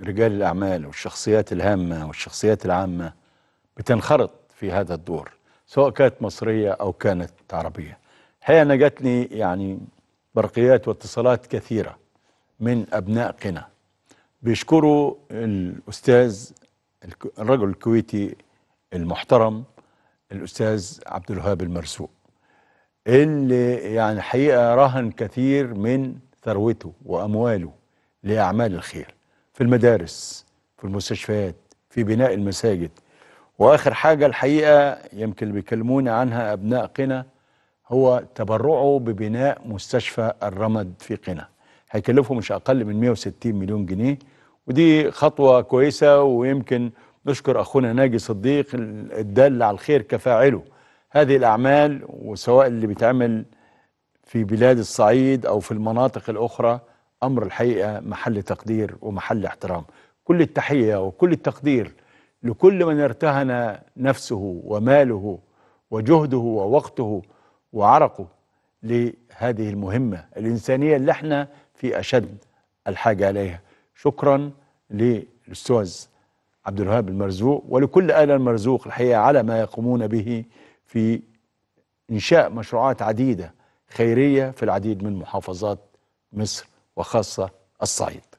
رجال الأعمال والشخصيات الهامة والشخصيات العامة بتنخرط في هذا الدور سواء كانت مصرية أو كانت عربية الحقيقة أنا جاتني يعني برقيات واتصالات كثيرة من أبناء قنا بيشكروا الأستاذ الرجل الكويتي المحترم الأستاذ عبد الوهاب المرسوق اللي يعني حقيقة رهن كثير من ثروته وأمواله لأعمال الخير في المدارس في المستشفيات في بناء المساجد واخر حاجه الحقيقه يمكن اللي بيكلموني عنها ابناء قنا هو تبرعه ببناء مستشفى الرمد في قنا هيكلفه مش اقل من 160 مليون جنيه ودي خطوه كويسه ويمكن نشكر اخونا ناجي صديق الدال على الخير كفاعله هذه الاعمال وسواء اللي بيتعمل في بلاد الصعيد او في المناطق الاخرى امر الحقيقه محل تقدير ومحل احترام كل التحيه وكل التقدير لكل من ارتهن نفسه وماله وجهده ووقته وعرقه لهذه المهمه الانسانيه اللي احنا في اشد الحاجه عليها شكرا للاستاذ عبد الوهاب المرزوق ولكل ال المرزوق الحقيقه على ما يقومون به في انشاء مشروعات عديده خيريه في العديد من محافظات مصر وخاصة الصعيد